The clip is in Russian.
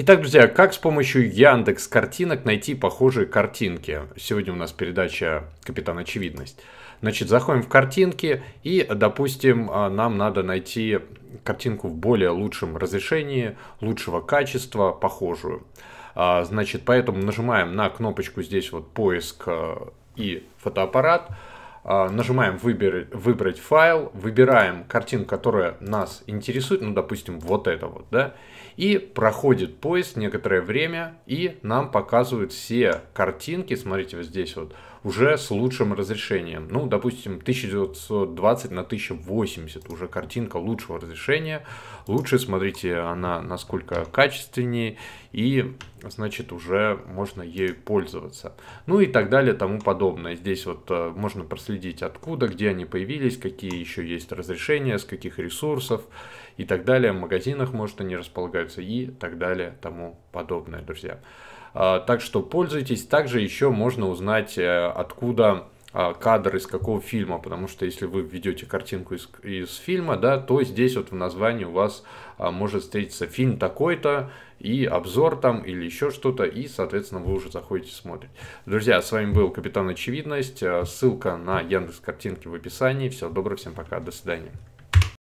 Итак, друзья, как с помощью Яндекс картинок найти похожие картинки? Сегодня у нас передача «Капитан Очевидность». Значит, заходим в картинки и, допустим, а, нам надо найти картинку в более лучшем разрешении, лучшего качества, похожую. А, значит, поэтому нажимаем на кнопочку здесь вот «Поиск» а, и «Фотоаппарат». А, нажимаем выбер, «Выбрать файл», выбираем картинку, которая нас интересует, ну, допустим, вот это вот, да, и проходит поиск некоторое время, и нам показывают все картинки, смотрите, вот здесь вот, уже с лучшим разрешением. Ну, допустим, 1920 на 1080 уже картинка лучшего разрешения. Лучше, смотрите, она насколько качественнее, и, значит, уже можно ею пользоваться. Ну и так далее, тому подобное. Здесь вот э, можно проследить отследить, откуда, где они появились, какие еще есть разрешения, с каких ресурсов и так далее. В магазинах, может, они располагаются и так далее, тому подобное, друзья. А, так что пользуйтесь. Также еще можно узнать, э, откуда а, кадр из какого фильма, потому что если вы введете картинку из, из фильма, да, то здесь вот в названии у вас а, может встретиться фильм такой-то, и обзор там или еще что-то, и, соответственно, вы уже заходите смотреть Друзья, с вами был Капитан Очевидность, э, ссылка на Яндекс картинки в описании, всего доброго, всем пока, до свидания.